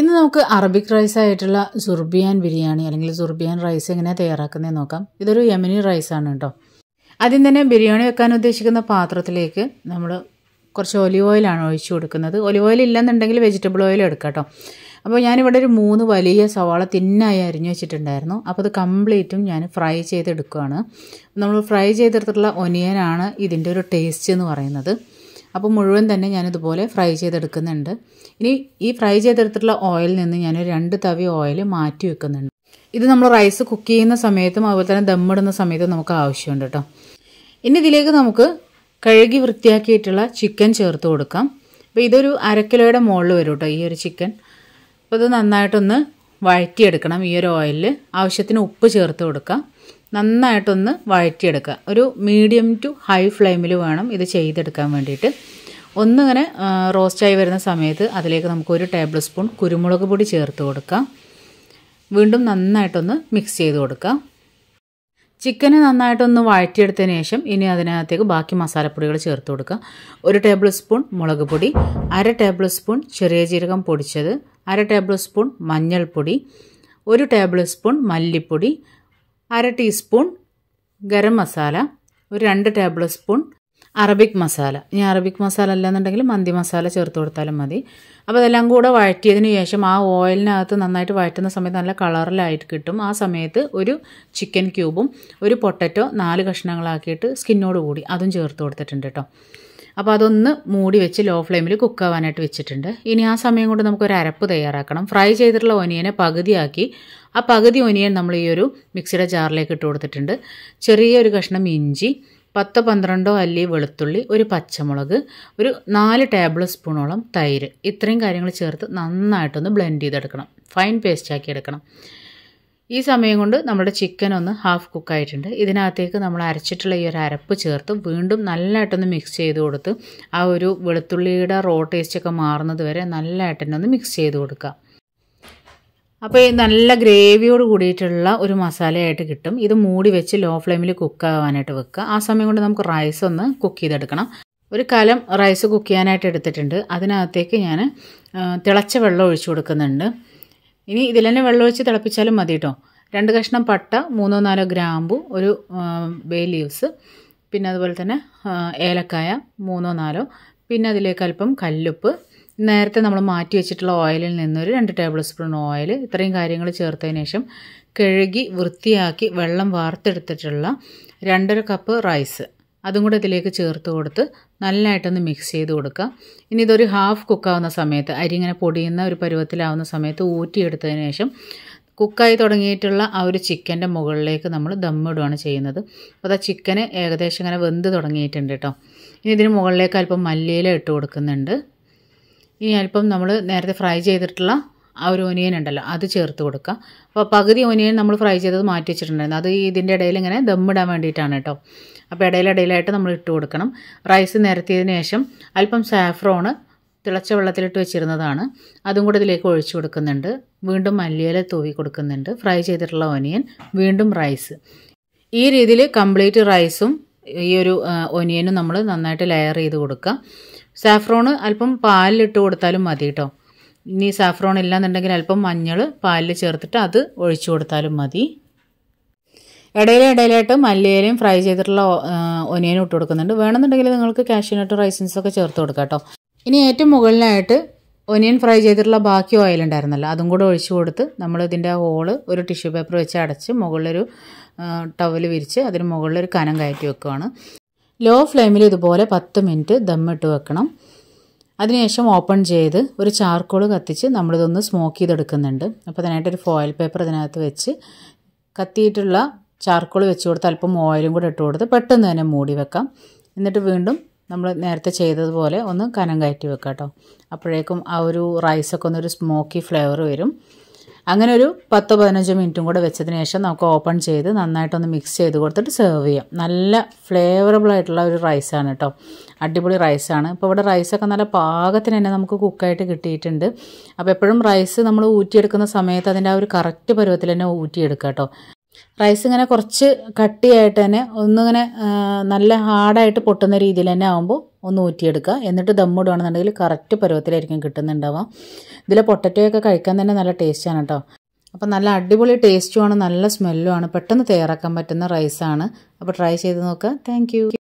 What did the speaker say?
ഇന്ന് നമുക്ക് Arabic rice ആയിട്ടുള്ള സുർബിയാൻ ബിരിയാണി അല്ലെങ്കിൽ സുർബിയാൻ റൈസ് എങ്ങനെയാണ് തയ്യാറാക്കുന്നത് നോക്കാം ഇതൊരു റൈസ് ആണ് കേട്ടോ ആദ്യം തന്നെ ബിരിയാണി വെക്കാൻ ഉദ്ദേശിക്കുന്ന പാത്രത്തിലേക്ക് നമ്മൾ കുറച്ച് ഒലിവ് ഓയിലാണ് ഒഴിച്ചു കൊടുക്കുന്നത് ഒലിവ് ഓയിൽ ഇല്ലെന്നുണ്ടെങ്കിൽ വെജിറ്റബിൾ ഓയിൽ എടുക്കാം കേട്ടോ അപ്പോൾ ഞാനിവിടെ ഒരു മൂന്ന് വലിയ സവാള തിന്നായി അരിഞ്ഞു വെച്ചിട്ടുണ്ടായിരുന്നു അപ്പോൾ അത് കംപ്ലീറ്റും ഞാൻ ഫ്രൈ ചെയ്തെടുക്കുകയാണ് നമ്മൾ ഫ്രൈ ചെയ്തെടുത്തിട്ടുള്ള ഒനിയനാണ് ഇതിൻ്റെ ഒരു ടേസ്റ്റ് എന്ന് പറയുന്നത് അപ്പോൾ മുഴുവൻ തന്നെ ഞാനിതുപോലെ ഫ്രൈ ചെയ്തെടുക്കുന്നുണ്ട് ഇനി ഈ ഫ്രൈ ചെയ്തെടുത്തിട്ടുള്ള ഓയിലിൽ നിന്ന് ഞാൻ രണ്ട് തവി ഓയിൽ മാറ്റി വെക്കുന്നുണ്ട് ഇത് നമ്മൾ റൈസ് കുക്ക് ചെയ്യുന്ന സമയത്തും അതുപോലെ തന്നെ ദമ്മിടുന്ന സമയത്തും നമുക്ക് ആവശ്യമുണ്ട് കേട്ടോ ഇനി ഇതിലേക്ക് നമുക്ക് കഴുകി വൃത്തിയാക്കിയിട്ടുള്ള ചിക്കൻ ചേർത്ത് കൊടുക്കാം അപ്പോൾ ഇതൊരു അരക്കിലോയുടെ മുകളിൽ വരും കേട്ടോ ഈ ഒരു ചിക്കൻ അപ്പോൾ ഇത് നന്നായിട്ടൊന്ന് വഴറ്റിയെടുക്കണം ഈ ഒരു ഓയിലിൽ ആവശ്യത്തിന് ഉപ്പ് ചേർത്ത് കൊടുക്കാം നന്നായിട്ടൊന്ന് വഴറ്റിയെടുക്കുക ഒരു മീഡിയം ടു ഹൈ ഫ്ലെയിമിൽ വേണം ഇത് ചെയ്തെടുക്കാൻ വേണ്ടിയിട്ട് ഒന്നിങ്ങനെ റോസ്റ്റായി വരുന്ന സമയത്ത് അതിലേക്ക് നമുക്ക് ഒരു ടേബിൾ സ്പൂൺ കുരുമുളക് പൊടി ചേർത്ത് കൊടുക്കാം വീണ്ടും നന്നായിട്ടൊന്ന് മിക്സ് ചെയ്ത് കൊടുക്കാം ചിക്കന് നന്നായിട്ടൊന്ന് വഴറ്റിയെടുത്തതിന് ശേഷം ഇനി അതിനകത്തേക്ക് ബാക്കി മസാലപ്പൊടികൾ ചേർത്ത് കൊടുക്കുക ഒരു ടേബിൾ സ്പൂൺ മുളക് പൊടി അര ടേബിൾ സ്പൂൺ ചെറിയ ജീരകം പൊടിച്ചത് അര ടേബിൾ സ്പൂൺ മഞ്ഞൾപ്പൊടി ഒരു ടേബിൾ സ്പൂൺ മല്ലിപ്പൊടി അര ടീസ്പൂൺ ഗരം മസാല ഒരു രണ്ട് ടേബിൾ സ്പൂൺ അറബിക് മസാല ഇനി അറബിക് മസാല അല്ലാന്നുണ്ടെങ്കിൽ മന്തി മസാല ചേർത്ത് കൊടുത്താലും മതി അപ്പോൾ അതെല്ലാം കൂടെ വഴറ്റിയതിന് ശേഷം ആ ഓയിലിനകത്ത് നന്നായിട്ട് വഴറ്റുന്ന സമയത്ത് നല്ല കളറിലായിട്ട് കിട്ടും ആ സമയത്ത് ഒരു ചിക്കൻ ക്യൂബും ഒരു പൊട്ടറ്റോ നാല് കഷ്ണങ്ങളാക്കിയിട്ട് സ്കിന്നോട് കൂടി അതും ചേർത്ത് കൊടുത്തിട്ടുണ്ട് കേട്ടോ അപ്പോൾ അതൊന്ന് മൂടി വെച്ച് ലോ ഫ്ലെയിമിൽ കുക്ക് ആവാനായിട്ട് വെച്ചിട്ടുണ്ട് ഇനി ആ സമയം കൊണ്ട് നമുക്കൊരു അരപ്പ് തയ്യാറാക്കണം ഫ്രൈ ചെയ്തിട്ടുള്ള ഒനിയനെ പകുതിയാക്കി ആ പകുതി ഒനിയൻ നമ്മൾ ഈ ഒരു മിക്സിയുടെ ജാറിലേക്ക് ഇട്ട് കൊടുത്തിട്ടുണ്ട് ചെറിയൊരു കഷ്ണം ഇഞ്ചി പത്തോ പന്ത്രണ്ടോ അല്ലി വെളുത്തുള്ളി ഒരു പച്ചമുളക് ഒരു നാല് ടേബിൾ സ്പൂണോളം തൈര് ഇത്രയും കാര്യങ്ങൾ ചേർത്ത് നന്നായിട്ടൊന്ന് ബ്ലെൻഡ് ചെയ്തെടുക്കണം ഫൈൻ പേസ്റ്റാക്കി എടുക്കണം ഈ സമയം കൊണ്ട് നമ്മുടെ ചിക്കൻ ഒന്ന് ഹാഫ് കുക്കായിട്ടുണ്ട് ഇതിനകത്തേക്ക് നമ്മൾ അരച്ചിട്ടുള്ള ഈ ഒരു അരപ്പ് ചേർത്ത് വീണ്ടും നല്ലതായിട്ടൊന്ന് മിക്സ് ചെയ്ത് കൊടുത്ത് ആ ഒരു വെളുത്തുള്ളിയുടെ റോ ഒക്കെ മാറുന്നത് വരെ നല്ലതായിട്ട് തന്നെ ഒന്ന് മിക്സ് ചെയ്ത് കൊടുക്കുക അപ്പോൾ ഈ നല്ല ഗ്രേവിയോട് കൂടിയിട്ടുള്ള ഒരു മസാലയായിട്ട് കിട്ടും ഇത് മൂടി വെച്ച് ലോ ഫ്ലെയിമിൽ കുക്ക് ആവാനായിട്ട് വെക്കുക ആ സമയം കൊണ്ട് നമുക്ക് റൈസ് ഒന്ന് കുക്ക് ചെയ്തെടുക്കണം ഒരു കലം റൈസ് കുക്ക് ചെയ്യാനായിട്ട് എടുത്തിട്ടുണ്ട് അതിനകത്തേക്ക് ഞാൻ തിളച്ച വെള്ളം ഒഴിച്ചു കൊടുക്കുന്നുണ്ട് ഇനി ഇതിൽ തന്നെ വെള്ളം ഒഴിച്ച് തിളപ്പിച്ചാലും മതി കേട്ടോ രണ്ട് കഷ്ണം പട്ട മൂന്നോ നാലോ ഗ്രാമ്പു ഒരു ബേ ലീവ്സ് പിന്നെ അതുപോലെ തന്നെ ഏലക്കായ മൂന്നോ നാലോ പിന്നെ അതിലേക്ക് അല്പം കല്ലുപ്പ് നേരത്തെ നമ്മൾ മാറ്റി വെച്ചിട്ടുള്ള ഓയിലിൽ നിന്നൊരു രണ്ട് ടേബിൾ സ്പൂൺ ഓയിൽ ഇത്രയും കാര്യങ്ങൾ ചേർത്തതിന് ശേഷം കഴുകി വൃത്തിയാക്കി വെള്ളം വാർത്തെടുത്തിട്ടുള്ള രണ്ടര കപ്പ് റൈസ് അതും കൂടെ ഇതിലേക്ക് ചേർത്ത് കൊടുത്ത് നല്ലതായിട്ടൊന്ന് മിക്സ് ചെയ്ത് കൊടുക്കുക ഇനി ഇതൊരു ഹാഫ് കുക്കാവുന്ന സമയത്ത് അരി ഇങ്ങനെ പൊടിയുന്ന ഒരു പരുവത്തിലാവുന്ന സമയത്ത് ഊറ്റിയെടുത്തതിന് ശേഷം കുക്കായി തുടങ്ങിയിട്ടുള്ള ആ ഒരു ചിക്കൻ്റെ മുകളിലേക്ക് നമ്മൾ ദമ്മിടുകയാണ് ചെയ്യുന്നത് അപ്പോൾ ആ ചിക്കന് ഏകദേശം ഇങ്ങനെ വെന്ത് തുടങ്ങിയിട്ടുണ്ട് കേട്ടോ ഇനി ഇതിന് മുകളിലേക്ക് അല്പം മല്ലിയില ഇട്ട് കൊടുക്കുന്നുണ്ട് ഇനി അല്പം നമ്മൾ നേരത്തെ ഫ്രൈ ചെയ്തിട്ടുള്ള ആ ഒരു ഒനിയൻ ഉണ്ടല്ലോ അത് ചേർത്ത് കൊടുക്കുക അപ്പോൾ പകുതി ഒനിയൻ നമ്മൾ ഫ്രൈ ചെയ്തത് മാറ്റി വെച്ചിട്ടുണ്ടായിരുന്നു അത് ഇതിൻ്റെ ഇടയിൽ ഇങ്ങനെ ദമ്മിടാൻ വേണ്ടിയിട്ടാണ് കേട്ടോ അപ്പോൾ ഇടയിലിടയിലായിട്ട് നമ്മൾ ഇട്ട് കൊടുക്കണം റൈസ് നിരത്തിയതിന് ശേഷം അല്പം സാഫ്രോണ് തിളച്ച വെള്ളത്തിലിട്ട് വെച്ചിരുന്നതാണ് അതും കൂടെ ഇതിലേക്ക് ഒഴിച്ചു കൊടുക്കുന്നുണ്ട് വീണ്ടും മല്ലിയില തൂവി കൊടുക്കുന്നുണ്ട് ഫ്രൈ ചെയ്തിട്ടുള്ള ഒനിയൻ വീണ്ടും റൈസ് ഈ രീതിയിൽ കംപ്ലീറ്റ് റൈസും ഈ ഒരു ഒനിയനും നമ്മൾ നന്നായിട്ട് ലെയർ ചെയ്ത് കൊടുക്കുക സാഫ്രോണ് അല്പം പാലിലിട്ട് കൊടുത്താലും മതി കേട്ടോ ഇനി സാഫ്രോൺ ഇല്ലാന്നുണ്ടെങ്കിൽ അല്പം മഞ്ഞൾ പാലിൽ ചേർത്തിട്ട് അത് ഒഴിച്ചു കൊടുത്താലും മതി ഇടയിലെ ഇടയിലായിട്ട് മല്ലിയിലയും ഫ്രൈ ചെയ്തിട്ടുള്ള ഒനിയനും ഇട്ട് കൊടുക്കുന്നുണ്ട് വേണമെന്നുണ്ടെങ്കിൽ നിങ്ങൾക്ക് കാഷ്യൂനട്ട് റൈസിൻസൊക്കെ ചേർത്ത് കൊടുക്കാം കേട്ടോ ഇനി ഏറ്റവും മുകളിലായിട്ട് ഒനിയൻ ഫ്രൈ ചെയ്തിട്ടുള്ള ബാക്കി ഓയിൽ ഉണ്ടായിരുന്നല്ലോ അതും കൂടെ ഒഴിച്ചു കൊടുത്ത് നമ്മൾ ഇതിൻ്റെ ഹോള് ഒരു ടിഷ്യൂ പേപ്പർ വെച്ച് അടച്ച് മുകളിലൊരു ടവൽ വിരിച്ച് അതിന് മുകളിലൊരു കനം കയറ്റി വെക്കുകയാണ് ലോ ഫ്ലെയിമിൽ ഇതുപോലെ പത്ത് മിനിറ്റ് ദമ്മിട്ട് വെക്കണം അതിനുശേഷം ഓപ്പൺ ചെയ്ത് ഒരു ചാർക്കോൾ കത്തിച്ച് നമ്മളിതൊന്ന് സ്മോക്ക് ചെയ്തെടുക്കുന്നുണ്ട് അപ്പോൾ അതിനായിട്ടൊരു ഫോയിൽ പേപ്പർ ഇതിനകത്ത് വെച്ച് കത്തിയിട്ടുള്ള ചാർക്കോൾ വെച്ച് കൊടുത്ത് അല്പം ഓയിലും കൂടെ ഇട്ട് കൊടുത്ത് പെട്ടെന്ന് തന്നെ മൂടി വെക്കാം എന്നിട്ട് വീണ്ടും നമ്മൾ നേരത്തെ ചെയ്തതുപോലെ ഒന്ന് കനം കയറ്റി വെക്കുക കേട്ടോ അപ്പോഴേക്കും ആ ഒരു റൈസൊക്കെ ഒന്നൊരു സ്മോക്കി ഫ്ലേവർ വരും അങ്ങനെ ഒരു പത്ത് പതിനഞ്ച് മിനിറ്റും കൂടെ വെച്ചതിന് ശേഷം നമുക്ക് ഓപ്പൺ ചെയ്ത് നന്നായിട്ടൊന്ന് മിക്സ് ചെയ്ത് കൊടുത്തിട്ട് സെർവ് ചെയ്യാം നല്ല ഫ്ലേവറബിൾ ആയിട്ടുള്ള ഒരു റൈസാണ് കേട്ടോ അടിപൊളി റൈസാണ് ഇപ്പോൾ ഇവിടെ റൈസൊക്കെ നല്ല പാകത്തിന് തന്നെ നമുക്ക് കുക്കായിട്ട് കിട്ടിയിട്ടുണ്ട് അപ്പോൾ എപ്പോഴും റൈസ് നമ്മൾ ഊറ്റിയെടുക്കുന്ന സമയത്ത് അതിൻ്റെ ആ ഒരു കറക്റ്റ് പരുവത്തിൽ തന്നെ ഊറ്റിയെടുക്കുക കേട്ടോ റൈസ് ഇങ്ങനെ കുറച്ച് കട്ടിയായിട്ട് തന്നെ ഒന്നിങ്ങനെ നല്ല ഹാർഡായിട്ട് പൊട്ടുന്ന രീതിയിൽ തന്നെ ആകുമ്പോൾ ഒന്ന് ഊറ്റിയെടുക്കുക എന്നിട്ട് ദമ്മിടുകയാണെന്നുണ്ടെങ്കിൽ കറക്റ്റ് പരുവത്തിലായിരിക്കും കിട്ടുന്നുണ്ടാവുക ഇതിലെ പൊട്ടറ്റോയൊക്കെ കഴിക്കാൻ തന്നെ നല്ല ടേസ്റ്റാണ് കേട്ടോ അപ്പോൾ നല്ല അടിപൊളി ടേസ്റ്റുമാണ് നല്ല സ്മെല്ലുമാണ് പെട്ടെന്ന് തയ്യാറാക്കാൻ പറ്റുന്ന റൈസാണ് അപ്പോൾ ട്രൈ ചെയ്ത് നോക്കുക താങ്ക്